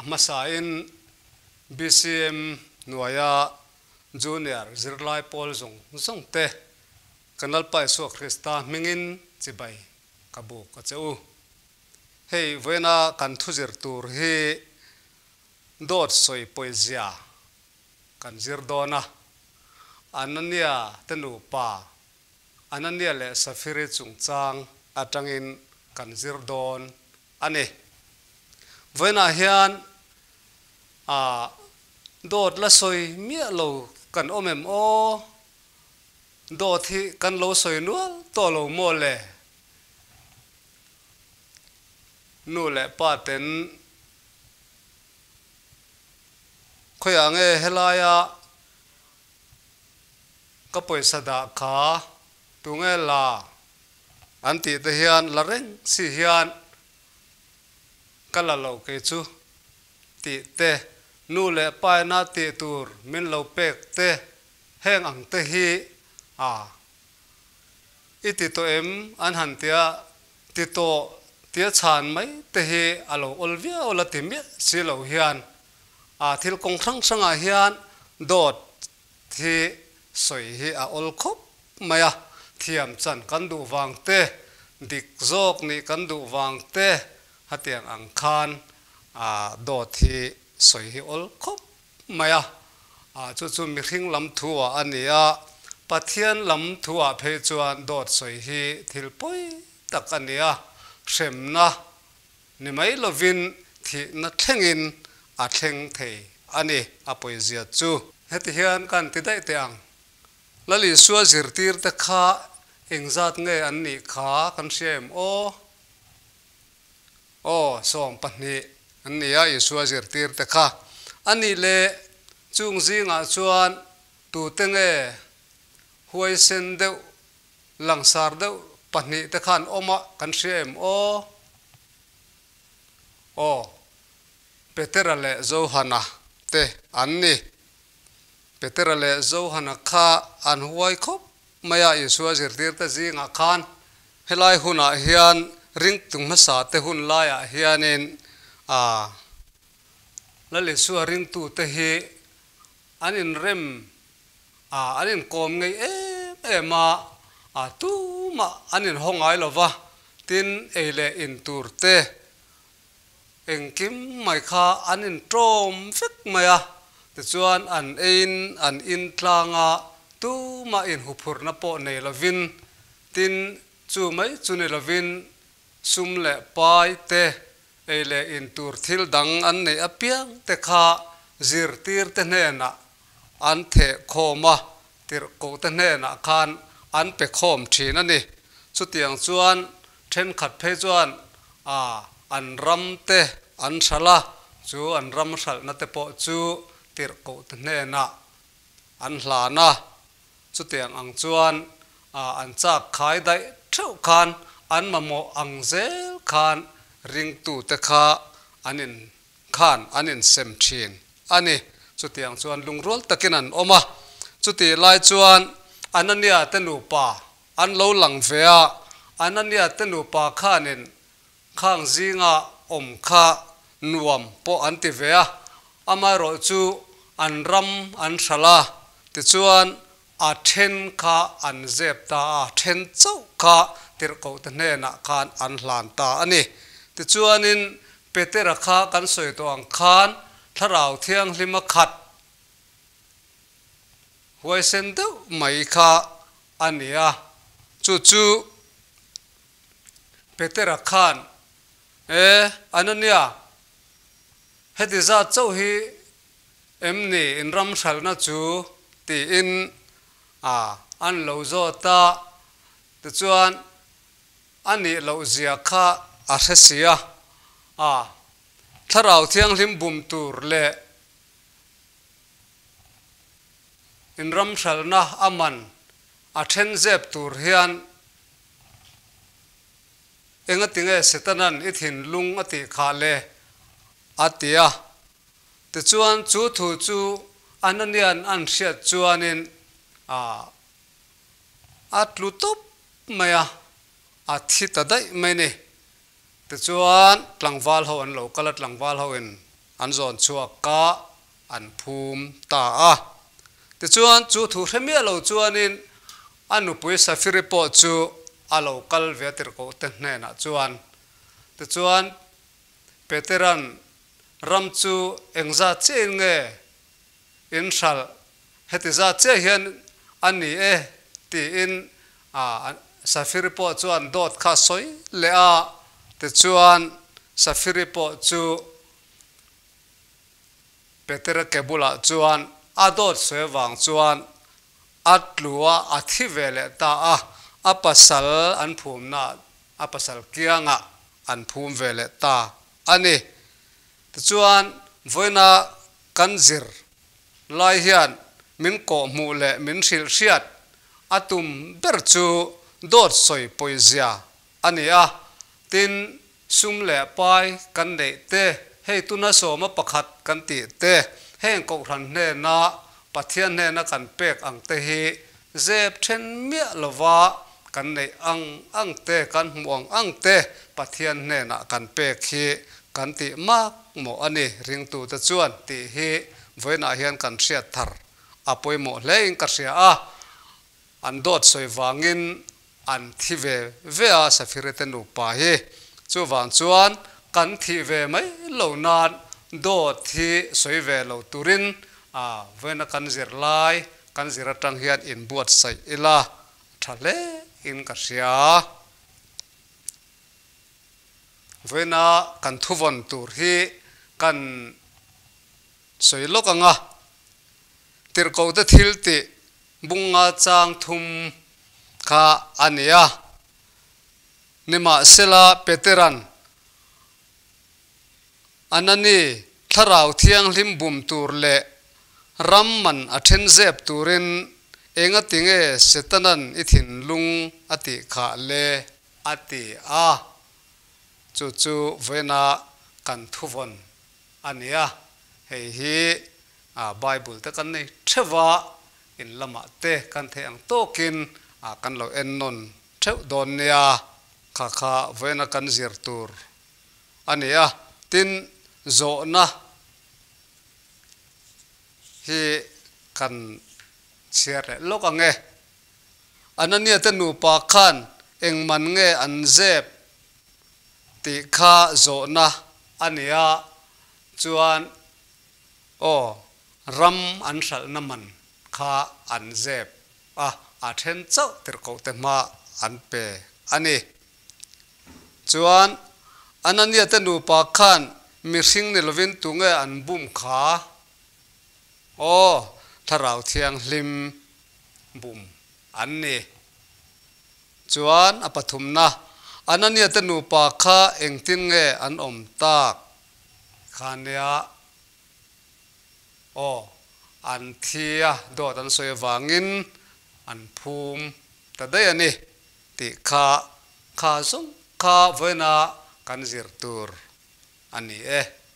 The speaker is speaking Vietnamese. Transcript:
amasain BCM nuaya junior zirlai pol zong zong te kanal pai so krista mingin chibai kabu ka cheu hei vena kan thu zir tur hi dot soi poizia kan zir dona anania tenu pa anania le safiri chung chang atangin kan zir don ane vena hian à đột là soi mía lầu cần ôm em ô đột thì cần lâu soi nữa to lâu mò lệ nô lệ ba tên khơi anh ấy helaya cái पैसा đã khá nghe là anh chị thấy hiền là rèn si hiền ka la lo ke chu ti te nu le pai na ti tur min lo pek te heng ang te hi a à, iti to em an han tia ti to tia chan mai tê hi alo olvia ola ti mi si lo à a công kong sang sanga hian dot thi soi hi a ol mày à thiam chan kan du vàng tê dik jok ni kan du vàng tê hatian angkhan a do thi soi hi ol khop maya a chu chu mi ring lam thuwa ania pathian lam thuwa phe chuan dot soi hi thil poi tak ania semna ni mai lovin thi na thengin a theng the ani a poizia chu heti hian kan ti dai te ang lali suazir tir ta kha engzat nge an ni kha kan sem o som pani ania isua zirtir teka ani le chung zinga chuan tu tenge huai sen de langsar de pani te khan oma kan shem o o petera le zohana te anni petera le zohana kha an huai khop maya isua zirtir ta zinga khan helai huna hian ring tung ma sa te hun lai a hianin a à, la le su ring tu te hi anin rem a à, anin kom ngai e e ma a à, tu ma anin hongai lova tin e le in tur te eng kim mai kha anin trom fik mai a te chuan an ein an in tlanga tu ma in hupur na po nei lovin tin chu mai chu nei lovin ซุมเละปายเตเอเลอินตูร์ทิลดังอันในอเปียงเตขาจิรตีร์เตเนนะอันเทโคมาติรโกเตเนนะคานอันเปโคมทีนั่นนี่สุดยังจวนเช่นขัดเพจวนอ่าอันรัมเตอันสละจูอันรัมสลนัตเปอจูติรโกเตเนนะอันหลานะสุดยังอังจวนอ่าอันจากขายได้เท่าคาน an mamo angsel kan ring tu te kha anin khan anin sem chin ani chutiang chuan lungrol takin an oma chuti lai chuan anania te nu pa an lo lang ve a anania te nu pa khanin khang zinga om kha nuam po anti ve a ama ro chu an ram an shala te chuan a then kha an zep ta a then chau kha tir ko ta ne na khan an hlan ta ani ti chuan in petera kha kan soi to ang khan tharau thiang hlima khat huai sen de mai kha ania chu chu petera khan e anania heti za chau hi emni in ram na chu ti in à an lo zo ta ti chuan ani lo zia kha a hre sia a tharao thiang lim bum tur le in ram sal na aman a then jep tur hian eng a tinga setanan i thin lung a kha le a ti a te chuan chu thu chu ananian an hriat chuanin a atlutop maya a thi ta dai mai ni te chuan tlangwal ho an lo kala tlangwal ho in an zon chua ka an phum ta a te chuan chu thu hremia lo chuan in anu pui safiri po chu a lo kal ve tir ko te hne na ah chuan te chuan peteran ram chu engza che nge in sal heti za che hian ani e ti in a safiri po chuan dot kha soi le a te chuan safiri po chu petera kebula chuan a dot soiwang chuan at lua a thi vele ta a a pasal an phum na a pasal kianga an phum vele ta ani te chuan voina kanzir lai hian min ko mu le min sil siat atum ber chu dot soi poizia ania tin sum le pai kan de te hei tuna so ma pakhat kan ti te heng ko ran ne na pathian ne na kan pek ang te hi zep then mi lova kan nei ang ang te kan muang ang te pathian ne na kan pek hi kan ti mak mo ani ring tu ta chuan ti hi voina hian kan thriat thar apoi mo lein ka sia a an dot soi wangin anthive ve a sa firete nu pa he chu wan chuan kan thi ve mai lo nan do thi soi ve lo turin a ve na kan zir lai kan zir atang hian in buat sai ila thale in ka sia ve na kan thu von tur hi kan soi lo ka nga tir ko da thil ti bunga chang thum kha ania nima sela peteran anani tharau thiang lim bum tur le ramman athen zep turin enga tinge setanan ithin lung ati kha le ati a chu chu vena kan thuvon ania hei hi a bible te kan nei thewa in lama te kan the ang tokin à kan lo en non theu don ne a kha kha vena kan zir tur ani a tin zo na hi kan chia re lo ka nge anania te nu pa khan eng man nge an zep ti kha zo na ania chuan o ram an sal na man kha an zep a ah, อาเทนเจ้าติรโกเตมาอันเปอันนี้จวนอันนั้นเนี่ยตนูปากันมีสิ่งในลวินตุงเออันบุ้มขาโอ้ถ้าเราเทียงลิมบุ้มอันนี้จวนอปทุมนะอันนั้นเนี่ยตนูปากขาเองติงเงอันอมตากขานยาโอ้อันเทียโดดันสวยวางิน an phung ta da ya ti kha kha sung kha vena kan tur ani e